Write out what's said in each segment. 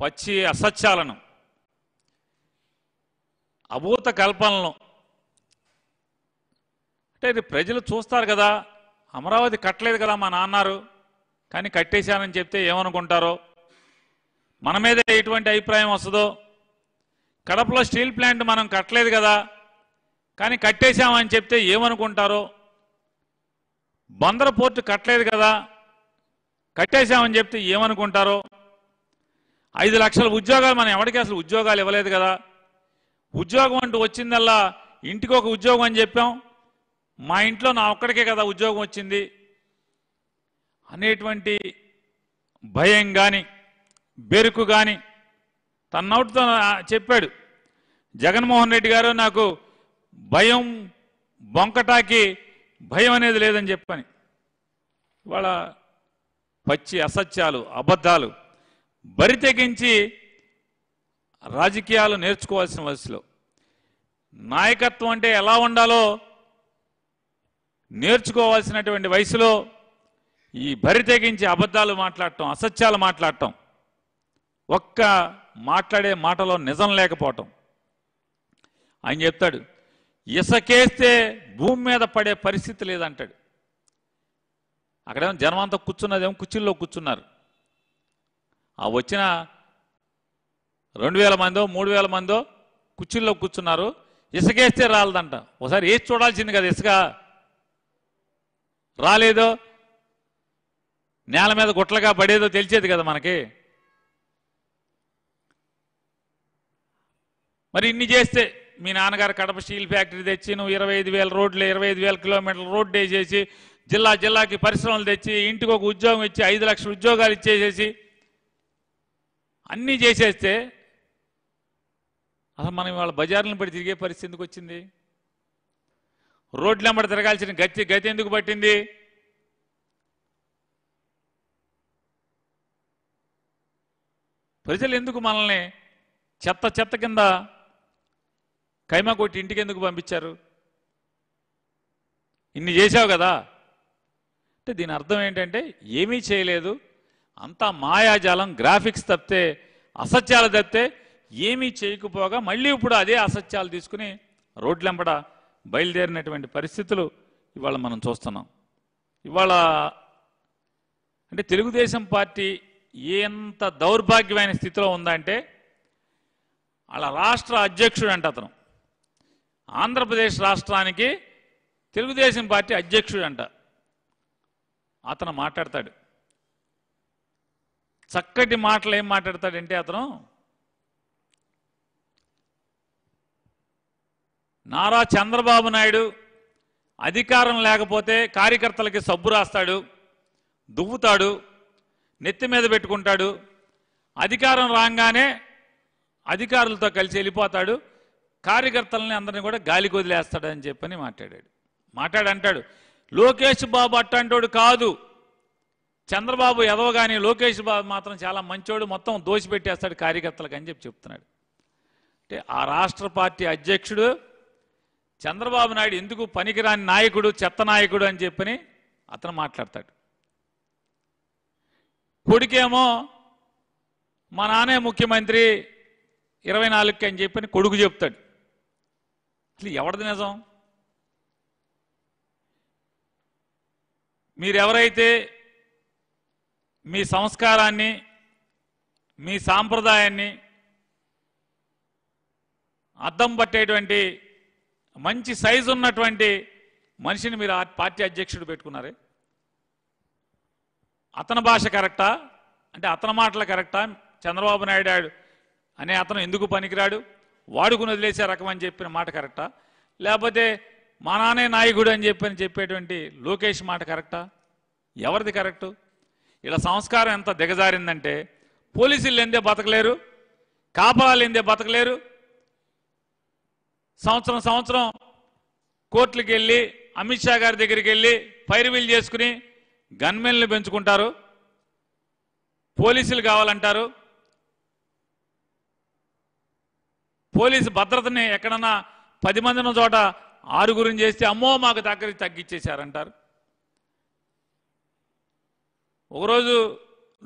పచ్చి అసత్యాలను అభూత కల్పనలను అంటే ప్రజలు చూస్తారు కదా అమరావతి కట్టలేదు కదా మా నాన్నారు కానీ కట్టేశానని చెప్తే ఏమనుకుంటారో మన మీదే ఎటువంటి అభిప్రాయం వస్తుందో కడపలో స్టీల్ ప్లాంట్ మనం కట్టలేదు కదా కానీ కట్టేశామని చెప్తే ఏమనుకుంటారో బందర పోర్టు కట్టలేదు కదా కట్టేశామని చెప్తే ఏమనుకుంటారో ఐదు లక్షల ఉద్యోగాలు మనం ఎవరికి అసలు ఉద్యోగాలు ఇవ్వలేదు కదా ఉద్యోగం అంటూ వచ్చిందల్లా ఇంటికి ఒక ఉద్యోగం అని చెప్పాం మా ఇంట్లో నా ఒక్కడికే కదా ఉద్యోగం వచ్చింది అనేటువంటి భయం కానీ బెరుకు కానీ తన్నోటితో చెప్పాడు జగన్మోహన్ రెడ్డి గారు నాకు భయం బొంకటాకి భయం అనేది లేదని చెప్పని ఇవాళ పచ్చి అసత్యాలు అబద్ధాలు బరి తెగించి రాజకీయాలు నేర్చుకోవాల్సిన వయసులో నాయకత్వం అంటే ఎలా ఉండాలో నేర్చుకోవాల్సినటువంటి వయసులో ఈ బరి తెగించి అబద్ధాలు మాట్లాడటం అసత్యాలు మాట్లాడటం ఒక్క మాట్లాడే మాటలో నిజం లేకపోవటం ఆయన చెప్తాడు ఇసకేస్తే భూమి మీద పడే పరిస్థితి లేదంటాడు అక్కడేమో జనం అంతా కూర్చున్నదేమో కుర్చీల్లో కూర్చున్నారు ఆ వచ్చిన రెండు వేల మందో మూడు వేల మందో కుర్చీల్లో కూర్చున్నారు ఇసుకేస్తే రాలేదంట ఒకసారి ఏ చూడాల్సింది కదా ఇసుక రాలేదో నేల మీద గుట్లగా పడేదో తెలిసేది కదా మనకి మరి ఇన్ని చేస్తే మీ నాన్నగారు కడప స్టీల్ ఫ్యాక్టరీ తెచ్చి నువ్వు ఇరవై ఐదు వేల రోడ్లు ఇరవై ఐదు వేల కిలోమీటర్ల రోడ్ వేసేసి జిల్లా జిల్లాకి పరిశ్రమలు తెచ్చి ఇంటికి ఒక ఉద్యోగం ఇచ్చి ఐదు లక్షల ఉద్యోగాలు ఇచ్చేసేసి అన్నీ చేసేస్తే అసలు మనం వాళ్ళ బజార్లను బట్టి తిరిగే పరిస్థితి ఎందుకు వచ్చింది రోడ్ల వెంబడి తిరగాల్సిన గతి గతి ఎందుకు పట్టింది ప్రజలు ఎందుకు మనల్ని చెత్త చెత్త కింద కైమా కొట్టి ఇంటికి ఎందుకు పంపించారు ఇన్ని చేశావు కదా అంటే దీని అర్థం ఏంటంటే ఏమీ చేయలేదు అంతా మాయాజాలం గ్రాఫిక్స్ తప్పితే అసత్యాలు తప్పితే ఏమీ చేయకపోగా మళ్ళీ ఇప్పుడు అదే అసత్యాలు తీసుకుని రోడ్లెంబడ బయలుదేరినటువంటి పరిస్థితులు ఇవాళ మనం చూస్తున్నాం ఇవాళ అంటే తెలుగుదేశం పార్టీ ఎంత దౌర్భాగ్యమైన స్థితిలో ఉందంటే వాళ్ళ రాష్ట్ర అధ్యక్షుడు అంట అతను ఆంధ్రప్రదేశ్ రాష్ట్రానికి తెలుగుదేశం పార్టీ అధ్యక్షుడు అంట అతను మాట్లాడతాడు చక్కటి మాటలు ఏం మాట్లాడతాడంటే అతను నారా చంద్రబాబు నాయుడు అధికారం లేకపోతే కార్యకర్తలకి సబ్బు రాస్తాడు దువ్వుతాడు నెత్తి మీద పెట్టుకుంటాడు అధికారం రాగానే అధికారులతో కలిసి వెళ్ళిపోతాడు కార్యకర్తలని అందరినీ కూడా గాలికి అని చెప్పని మాట్లాడాడు మాట్లాడంటాడు లోకేష్ బాబు అట్టంటోడు కాదు చంద్రబాబు కానీ లోకేష్ బాబు మాత్రం చాలా మంచోడు మొత్తం పెట్టేస్తాడు కార్యకర్తలకు అని చెప్పి చెప్తున్నాడు అంటే ఆ రాష్ట్ర పార్టీ అధ్యక్షుడు చంద్రబాబు నాయుడు ఎందుకు పనికిరాని నాయకుడు చెత్త నాయకుడు అని చెప్పని అతను మాట్లాడతాడు కొడుకేమో మా నానే ముఖ్యమంత్రి ఇరవై నాలుగుకి అని చెప్పని కొడుకు చెప్తాడు అసలు ఎవరిది నిజం మీరెవరైతే మీ సంస్కారాన్ని మీ సాంప్రదాయాన్ని అద్దం పట్టేటువంటి మంచి సైజు ఉన్నటువంటి మనిషిని మీరు పార్టీ అధ్యక్షుడు పెట్టుకున్నారే అతని భాష కరెక్టా అంటే అతని మాటలు కరెక్టా చంద్రబాబు నాయుడు అనే అతను ఎందుకు పనికిరాడు వాడుకుని వదిలేసే రకం అని చెప్పిన మాట కరెక్టా లేకపోతే మా నానే నాయకుడు అని చెప్పి చెప్పేటువంటి లోకేష్ మాట కరెక్టా ఎవరిది కరెక్టు ఇలా సంస్కారం ఎంత దిగజారిందంటే పోలీసులు ఎందే బతకలేరు కాపలాలు ఎందే బతకలేరు సంవత్సరం సంవత్సరం కోర్టులకు వెళ్ళి అమిత్ షా గారి దగ్గరికి వెళ్ళి విల్ చేసుకుని గన్మెన్లు పెంచుకుంటారు పోలీసులు కావాలంటారు పోలీసు భద్రతని ఎక్కడన్నా పది మందిన చోట ఆరుగురిని చేస్తే అమ్మో మాకు దగ్గర తగ్గించేశారంటారు ఒకరోజు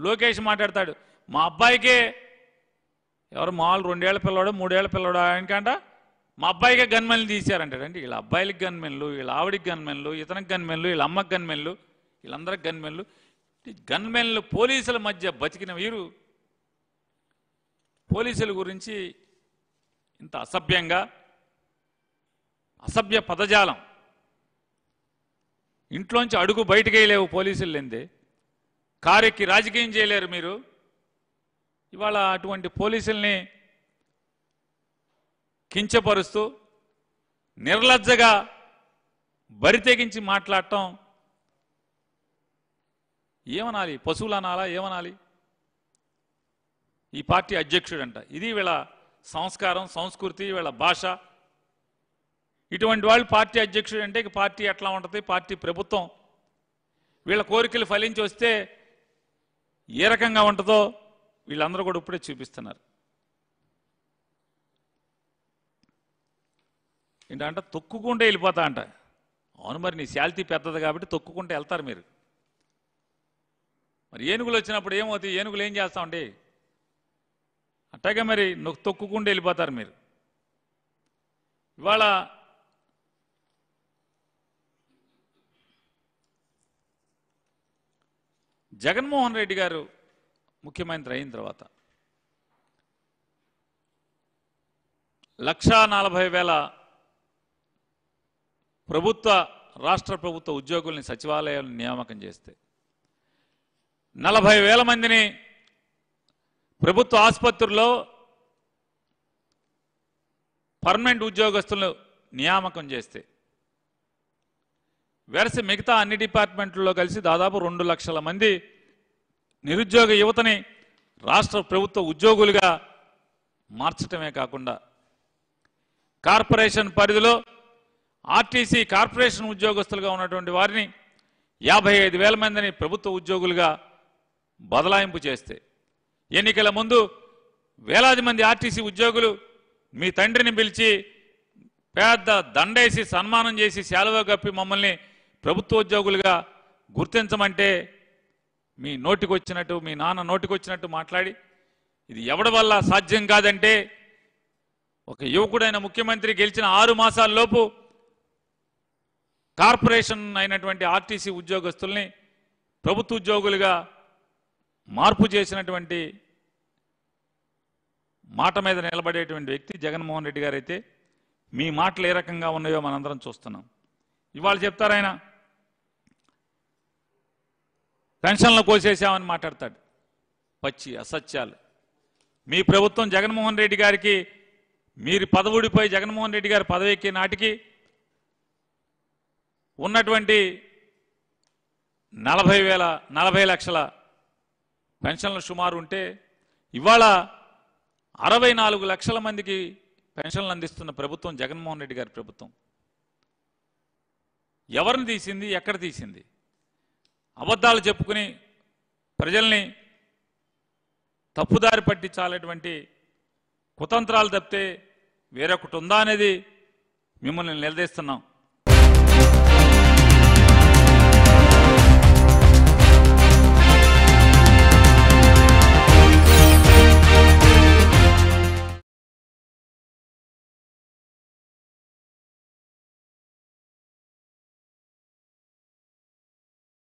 లోకేష్ మాట్లాడతాడు మా అబ్బాయికే ఎవరు మామూలు రెండేళ్ల పిల్లవాడు మూడేళ్ల పిల్లవాడు ఆయనకంట మా అబ్బాయికి గన్మెన్లు తీశారంటాడండి వీళ్ళ అబ్బాయిలకి గన్మెన్లు వీళ్ళ ఆవిడికి గన్మెన్లు ఇతనికి గన్మెన్లు వీళ్ళ అమ్మకి గన్మెన్లు వీళ్ళందరికి గన్మెన్లు గన్మెన్లు పోలీసుల మధ్య బతికిన వీరు పోలీసుల గురించి ఇంత అసభ్యంగా అసభ్య పదజాలం ఇంట్లోంచి అడుగు బయటకేయలేవు పోలీసులు లేదే కారెక్కి రాజకీయం చేయలేరు మీరు ఇవాళ అటువంటి పోలీసుల్ని కించపరుస్తూ నిర్లజ్జగా బరితెగించి మాట్లాడటం ఏమనాలి పశువులు అనాలా ఏమనాలి ఈ పార్టీ అధ్యక్షుడంట ఇది వీళ్ళ సంస్కారం సంస్కృతి వీళ్ళ భాష ఇటువంటి వాళ్ళు పార్టీ అధ్యక్షుడు అంటే పార్టీ ఎట్లా ఉంటుంది పార్టీ ప్రభుత్వం వీళ్ళ కోరికలు ఫలించి వస్తే ఏ రకంగా ఉంటుందో వీళ్ళందరూ కూడా ఇప్పుడే చూపిస్తున్నారు ఏంటంటే తొక్కుకుంటే వెళ్ళిపోతా అంట అవును మరి నీ శాల్తీ పెద్దది కాబట్టి తొక్కుకుంటే వెళ్తారు మీరు మరి ఏనుగులు వచ్చినప్పుడు ఏమవుతాయి ఏనుగులు ఏం చేస్తామండి అట్టాగే మరి తొక్కుకుంటే వెళ్ళిపోతారు మీరు ఇవాళ జగన్మోహన్ రెడ్డి గారు ముఖ్యమంత్రి అయిన తర్వాత లక్షా నలభై వేల ప్రభుత్వ రాష్ట్ర ప్రభుత్వ ఉద్యోగుల్ని సచివాలయాలను నియామకం చేస్తే నలభై వేల మందిని ప్రభుత్వ ఆసుపత్రుల్లో పర్మనెంట్ ఉద్యోగస్తులను నియామకం చేస్తే వెరసి మిగతా అన్ని డిపార్ట్మెంట్లలో కలిసి దాదాపు రెండు లక్షల మంది నిరుద్యోగ యువతని రాష్ట్ర ప్రభుత్వ ఉద్యోగులుగా మార్చటమే కాకుండా కార్పొరేషన్ పరిధిలో ఆర్టీసీ కార్పొరేషన్ ఉద్యోగస్తులుగా ఉన్నటువంటి వారిని యాభై ఐదు వేల మందిని ప్రభుత్వ ఉద్యోగులుగా బదలాయింపు చేస్తే ఎన్నికల ముందు వేలాది మంది ఆర్టీసీ ఉద్యోగులు మీ తండ్రిని పిలిచి పెద్ద దండేసి సన్మానం చేసి శాలువ కప్పి మమ్మల్ని ప్రభుత్వ ఉద్యోగులుగా గుర్తించమంటే మీ నోటికొచ్చినట్టు మీ నాన్న నోటికొచ్చినట్టు మాట్లాడి ఇది ఎవడి వల్ల సాధ్యం కాదంటే ఒక యువకుడైన ముఖ్యమంత్రి గెలిచిన ఆరు మాసాల్లోపు కార్పొరేషన్ అయినటువంటి ఆర్టీసీ ఉద్యోగస్తుల్ని ప్రభుత్వ ఉద్యోగులుగా మార్పు చేసినటువంటి మాట మీద నిలబడేటువంటి వ్యక్తి జగన్మోహన్ రెడ్డి గారైతే మీ మాటలు ఏ రకంగా ఉన్నాయో మనందరం చూస్తున్నాం ఇవాళ చెప్తారాయన పెన్షన్లు కోసేసామని మాట్లాడతాడు పచ్చి అసత్యాలు మీ ప్రభుత్వం జగన్మోహన్ రెడ్డి గారికి మీరు పదవుడిపై జగన్మోహన్ రెడ్డి గారు పదవెక్కే నాటికి ఉన్నటువంటి నలభై వేల నలభై లక్షల పెన్షన్లు సుమారు ఉంటే ఇవాళ అరవై నాలుగు లక్షల మందికి పెన్షన్లు అందిస్తున్న ప్రభుత్వం జగన్మోహన్ రెడ్డి గారి ప్రభుత్వం ఎవరిని తీసింది ఎక్కడ తీసింది అబద్ధాలు చెప్పుకుని ప్రజల్ని తప్పుదారి పట్టించాలటువంటి కుతంత్రాలు తప్పితే వేరొకటి ఉందా అనేది మిమ్మల్ని నిలదీస్తున్నాం